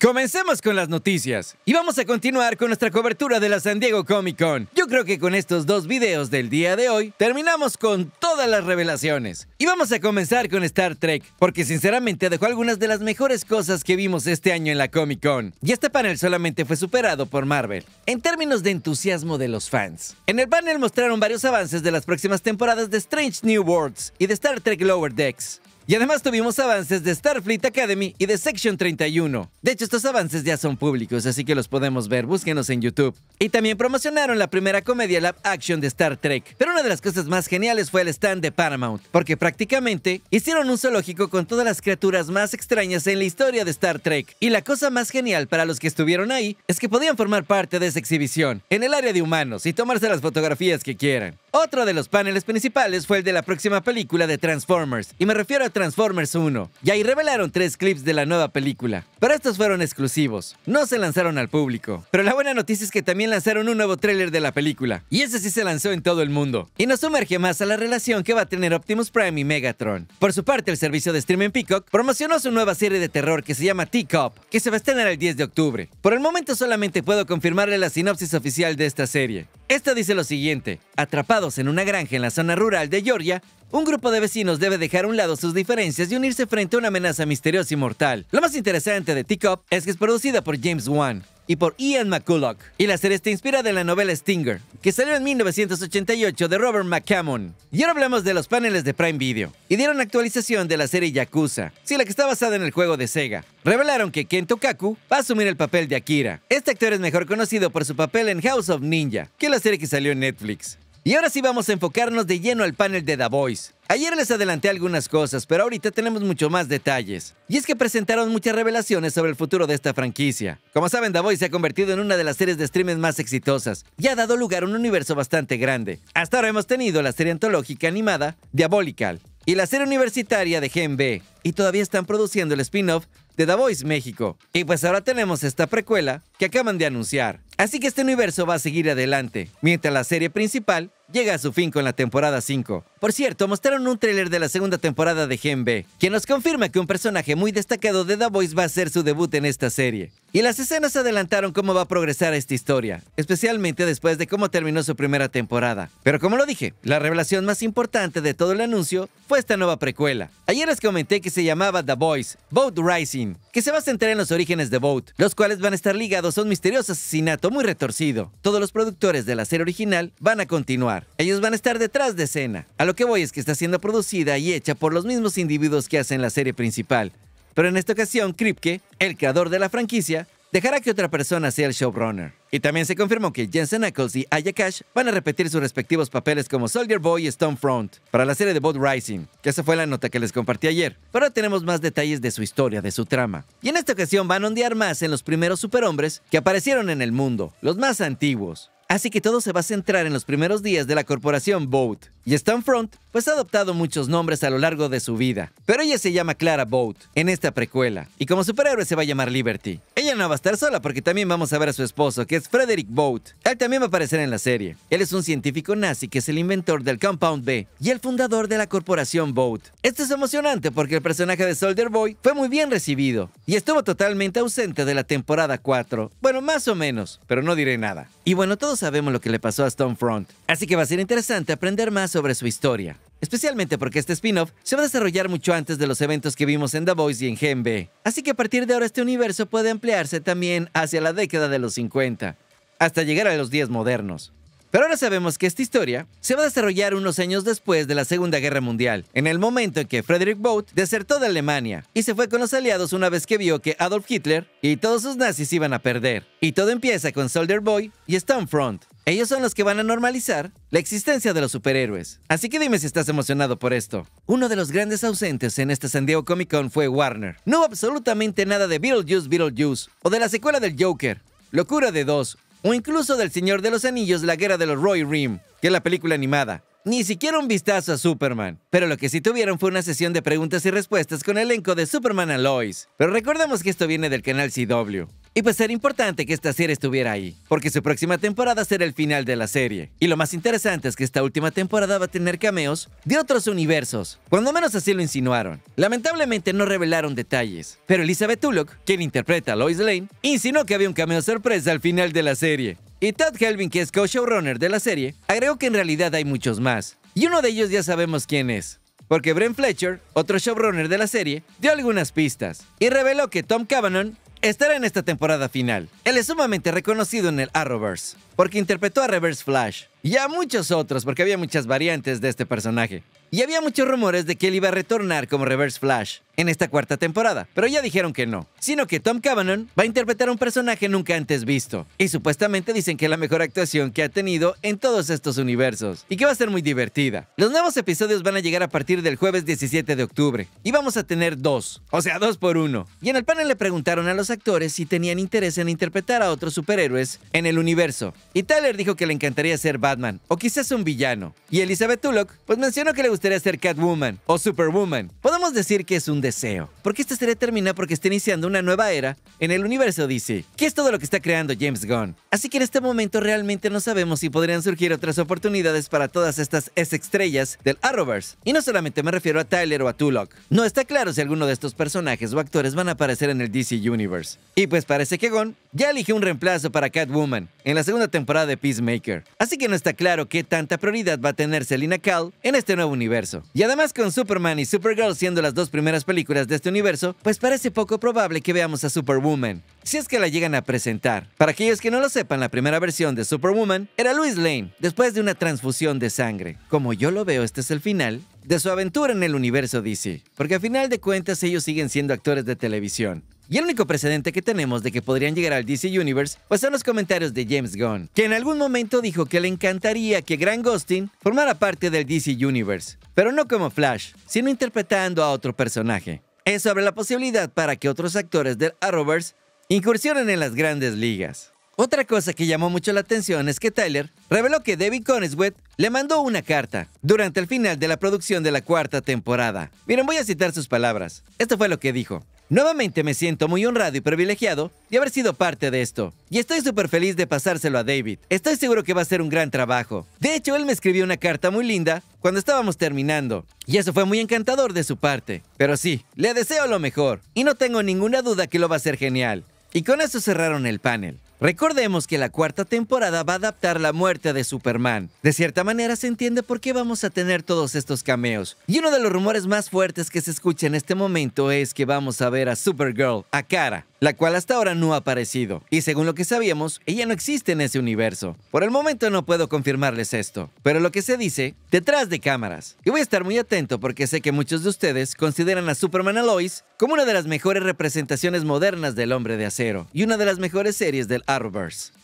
Comencemos con las noticias y vamos a continuar con nuestra cobertura de la San Diego Comic Con. Yo creo que con estos dos videos del día de hoy terminamos con todas las revelaciones. Y vamos a comenzar con Star Trek, porque sinceramente dejó algunas de las mejores cosas que vimos este año en la Comic Con. Y este panel solamente fue superado por Marvel, en términos de entusiasmo de los fans. En el panel mostraron varios avances de las próximas temporadas de Strange New Worlds y de Star Trek Lower Decks. Y además tuvimos avances de Starfleet Academy y de Section 31. De hecho, estos avances ya son públicos, así que los podemos ver, búsquenos en YouTube. Y también promocionaron la primera comedia Lab action de Star Trek. Pero una de las cosas más geniales fue el stand de Paramount, porque prácticamente hicieron un zoológico con todas las criaturas más extrañas en la historia de Star Trek. Y la cosa más genial para los que estuvieron ahí es que podían formar parte de esa exhibición, en el área de humanos, y tomarse las fotografías que quieran. Otro de los paneles principales fue el de la próxima película de Transformers, y me refiero a Transformers 1, y ahí revelaron tres clips de la nueva película, pero estos fueron exclusivos, no se lanzaron al público. Pero la buena noticia es que también lanzaron un nuevo tráiler de la película, y ese sí se lanzó en todo el mundo, y nos sumerge más a la relación que va a tener Optimus Prime y Megatron. Por su parte, el servicio de streaming Peacock promocionó su nueva serie de terror que se llama T-Cop, que se va a estrenar el 10 de octubre. Por el momento solamente puedo confirmarle la sinopsis oficial de esta serie, esta dice lo siguiente. Atrapados en una granja en la zona rural de Georgia, un grupo de vecinos debe dejar a un lado sus diferencias y unirse frente a una amenaza misteriosa y mortal. Lo más interesante de TikTok es que es producida por James Wan, y por Ian McCulloch. Y la serie está inspirada en la novela Stinger, que salió en 1988 de Robert McCammon. Y ahora hablamos de los paneles de Prime Video. Y dieron actualización de la serie Yakuza, si la que está basada en el juego de Sega. Revelaron que Ken Tokaku va a asumir el papel de Akira. Este actor es mejor conocido por su papel en House of Ninja, que es la serie que salió en Netflix. Y ahora sí vamos a enfocarnos de lleno al panel de The Voice. Ayer les adelanté algunas cosas, pero ahorita tenemos mucho más detalles. Y es que presentaron muchas revelaciones sobre el futuro de esta franquicia. Como saben, The Voice se ha convertido en una de las series de streaming más exitosas y ha dado lugar a un universo bastante grande. Hasta ahora hemos tenido la serie antológica animada Diabolical y la serie universitaria de Gen B, y todavía están produciendo el spin-off de The Voice México. Y pues ahora tenemos esta precuela que acaban de anunciar. Así que este universo va a seguir adelante, mientras la serie principal llega a su fin con la temporada 5. Por cierto, mostraron un tráiler de la segunda temporada de Gen B, que nos confirma que un personaje muy destacado de The Voice va a hacer su debut en esta serie. Y las escenas adelantaron cómo va a progresar esta historia, especialmente después de cómo terminó su primera temporada. Pero como lo dije, la revelación más importante de todo el anuncio fue esta nueva precuela. Ayer les comenté que se llamaba The Voice, Boat Rising, que se va a centrar en los orígenes de Boat, los cuales van a estar ligados a un misterioso asesinato muy retorcido. Todos los productores de la serie original van a continuar. Ellos van a estar detrás de escena. A lo que voy es que está siendo producida y hecha por los mismos individuos que hacen la serie principal. Pero en esta ocasión, Kripke, el creador de la franquicia, dejará que otra persona sea el showrunner. Y también se confirmó que Jensen Ackles y Aya Cash van a repetir sus respectivos papeles como Soldier Boy y Stonefront para la serie de Boat Rising, que esa fue la nota que les compartí ayer. Pero tenemos más detalles de su historia, de su trama. Y en esta ocasión van a ondear más en los primeros superhombres que aparecieron en el mundo, los más antiguos. Así que todo se va a centrar en los primeros días de la corporación Boat. Y Stonefront... pues ha adoptado muchos nombres a lo largo de su vida. Pero ella se llama Clara Boat en esta precuela. Y como superhéroe se va a llamar Liberty. Ella no va a estar sola porque también vamos a ver a su esposo, que es Frederick Boat. Él también va a aparecer en la serie. Él es un científico nazi que es el inventor del Compound B y el fundador de la corporación Boat. Esto es emocionante porque el personaje de Soldier Boy fue muy bien recibido y estuvo totalmente ausente de la temporada 4. Bueno, más o menos, pero no diré nada. Y bueno, todos sabemos lo que le pasó a Stonefront. Así que va a ser interesante aprender más sobre sobre su historia. Especialmente porque este spin-off se va a desarrollar mucho antes de los eventos que vimos en The Voice y en Gen Así que a partir de ahora este universo puede ampliarse también hacia la década de los 50, hasta llegar a los días modernos. Pero ahora sabemos que esta historia se va a desarrollar unos años después de la Segunda Guerra Mundial, en el momento en que Frederick Boat desertó de Alemania y se fue con los aliados una vez que vio que Adolf Hitler y todos sus nazis iban a perder. Y todo empieza con Soldier Boy y Stonefront. Ellos son los que van a normalizar la existencia de los superhéroes. Así que dime si estás emocionado por esto. Uno de los grandes ausentes en este San Diego Comic Con fue Warner. No absolutamente nada de Beetlejuice Beetlejuice o de la secuela del Joker, Locura de Dos o incluso del Señor de los Anillos La Guerra de los Roy Rim, que es la película animada. Ni siquiera un vistazo a Superman. Pero lo que sí tuvieron fue una sesión de preguntas y respuestas con el elenco de Superman and Lois. Pero recordemos que esto viene del canal CW. Y pues era importante que esta serie estuviera ahí, porque su próxima temporada será el final de la serie. Y lo más interesante es que esta última temporada va a tener cameos de otros universos, cuando menos así lo insinuaron. Lamentablemente no revelaron detalles, pero Elizabeth Tulloch, quien interpreta a Lois Lane, insinuó que había un cameo sorpresa al final de la serie. Y Todd Helvin, que es co-showrunner de la serie, agregó que en realidad hay muchos más, y uno de ellos ya sabemos quién es porque Brent Fletcher, otro showrunner de la serie, dio algunas pistas y reveló que Tom Cavanagh Estará en esta temporada final. Él es sumamente reconocido en el Arrowverse, porque interpretó a Reverse Flash, y a muchos otros, porque había muchas variantes de este personaje. Y había muchos rumores de que él iba a retornar como Reverse Flash en esta cuarta temporada, pero ya dijeron que no, sino que Tom Cavanaugh va a interpretar un personaje nunca antes visto, y supuestamente dicen que es la mejor actuación que ha tenido en todos estos universos, y que va a ser muy divertida. Los nuevos episodios van a llegar a partir del jueves 17 de octubre, y vamos a tener dos, o sea, dos por uno. Y en el panel le preguntaron a los actores si tenían interés en interpretar a otros superhéroes en el universo, y Tyler dijo que le encantaría ser Batman, o quizás un villano. Y Elizabeth Tulloch, pues mencionó que le gustaría ser Catwoman o Superwoman. Podemos decir que es un deseo, porque esta serie termina porque está iniciando una nueva era en el universo DC, que es todo lo que está creando James Gunn. Así que en este momento realmente no sabemos si podrían surgir otras oportunidades para todas estas estrellas del Arrowverse. Y no solamente me refiero a Tyler o a Tulloch. No está claro si alguno de estos personajes o actores van a aparecer en el DC Universe. Y pues parece que Gunn ya eligió un reemplazo para Catwoman en la segunda temporada de Peacemaker. Así que no está claro qué tanta prioridad va a tener Selina Kyle en este nuevo universo. Y además con Superman y Supergirl siendo las dos primeras películas de este universo, pues parece poco probable que veamos a Superwoman, si es que la llegan a presentar. Para aquellos que no lo sepan, la primera versión de Superwoman era Louis Lane, después de una transfusión de sangre. Como yo lo veo, este es el final de su aventura en el universo DC, porque a final de cuentas ellos siguen siendo actores de televisión. Y el único precedente que tenemos de que podrían llegar al DC Universe, pues son los comentarios de James Gunn, que en algún momento dijo que le encantaría que Grant Gustin formara parte del DC Universe, pero no como Flash, sino interpretando a otro personaje. Eso abre la posibilidad para que otros actores del Arrowverse incursionen en las grandes ligas. Otra cosa que llamó mucho la atención es que Tyler reveló que David Coneswet le mandó una carta durante el final de la producción de la cuarta temporada. Miren, voy a citar sus palabras. Esto fue lo que dijo. Nuevamente me siento muy honrado y privilegiado de haber sido parte de esto. Y estoy súper feliz de pasárselo a David. Estoy seguro que va a ser un gran trabajo. De hecho, él me escribió una carta muy linda cuando estábamos terminando. Y eso fue muy encantador de su parte. Pero sí, le deseo lo mejor. Y no tengo ninguna duda que lo va a ser genial. Y con eso cerraron el panel. Recordemos que la cuarta temporada va a adaptar la muerte de Superman. De cierta manera se entiende por qué vamos a tener todos estos cameos. Y uno de los rumores más fuertes que se escucha en este momento es que vamos a ver a Supergirl, a cara, la cual hasta ahora no ha aparecido. Y según lo que sabíamos, ella no existe en ese universo. Por el momento no puedo confirmarles esto, pero lo que se dice, detrás de cámaras. Y voy a estar muy atento porque sé que muchos de ustedes consideran a Superman Lois como una de las mejores representaciones modernas del hombre de acero y una de las mejores series del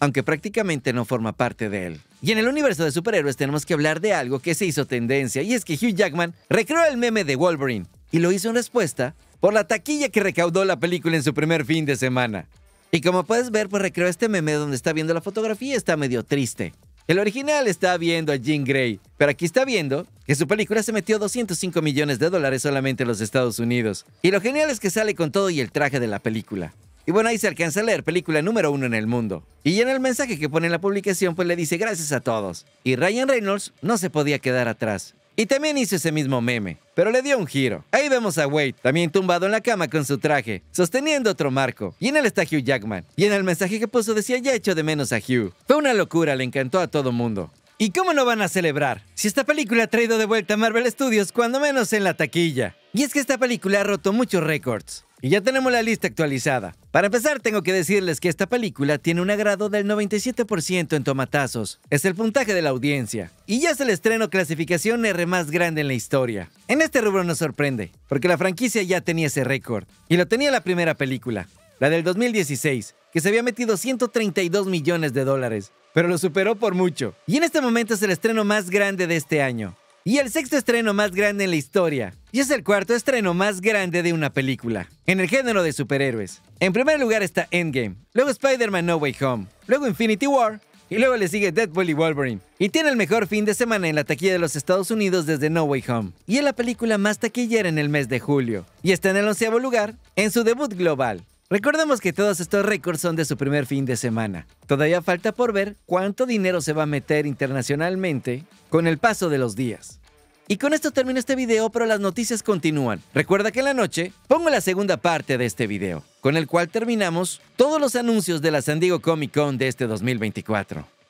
aunque prácticamente no forma parte de él. Y en el universo de superhéroes tenemos que hablar de algo que se hizo tendencia, y es que Hugh Jackman recreó el meme de Wolverine, y lo hizo en respuesta por la taquilla que recaudó la película en su primer fin de semana. Y como puedes ver, pues recreó este meme donde está viendo la fotografía y está medio triste. El original está viendo a Jean Grey, pero aquí está viendo que su película se metió 205 millones de dólares solamente en los Estados Unidos. Y lo genial es que sale con todo y el traje de la película. Y bueno, ahí se alcanza a leer película número uno en el mundo. Y en el mensaje que pone en la publicación, pues le dice gracias a todos. Y Ryan Reynolds no se podía quedar atrás. Y también hizo ese mismo meme, pero le dio un giro. Ahí vemos a Wade, también tumbado en la cama con su traje, sosteniendo otro marco. Y en él está Hugh Jackman. Y en el mensaje que puso decía ya echo de menos a Hugh. Fue una locura, le encantó a todo mundo. ¿Y cómo no van a celebrar? Si esta película ha traído de vuelta a Marvel Studios, cuando menos en la taquilla. Y es que esta película ha roto muchos récords. Y ya tenemos la lista actualizada. Para empezar, tengo que decirles que esta película tiene un agrado del 97% en tomatazos. Es el puntaje de la audiencia. Y ya es el estreno clasificación R más grande en la historia. En este rubro nos sorprende, porque la franquicia ya tenía ese récord. Y lo tenía la primera película, la del 2016, que se había metido 132 millones de dólares. Pero lo superó por mucho. Y en este momento es el estreno más grande de este año y el sexto estreno más grande en la historia. Y es el cuarto estreno más grande de una película, en el género de superhéroes. En primer lugar está Endgame, luego Spider-Man No Way Home, luego Infinity War, y luego le sigue Deadpool y Wolverine. Y tiene el mejor fin de semana en la taquilla de los Estados Unidos desde No Way Home. Y es la película más taquillera en el mes de julio. Y está en el onceavo lugar en su debut global. Recordemos que todos estos récords son de su primer fin de semana. Todavía falta por ver cuánto dinero se va a meter internacionalmente con el paso de los días. Y con esto termino este video, pero las noticias continúan. Recuerda que en la noche pongo la segunda parte de este video, con el cual terminamos todos los anuncios de la San Diego Comic Con de este 2024.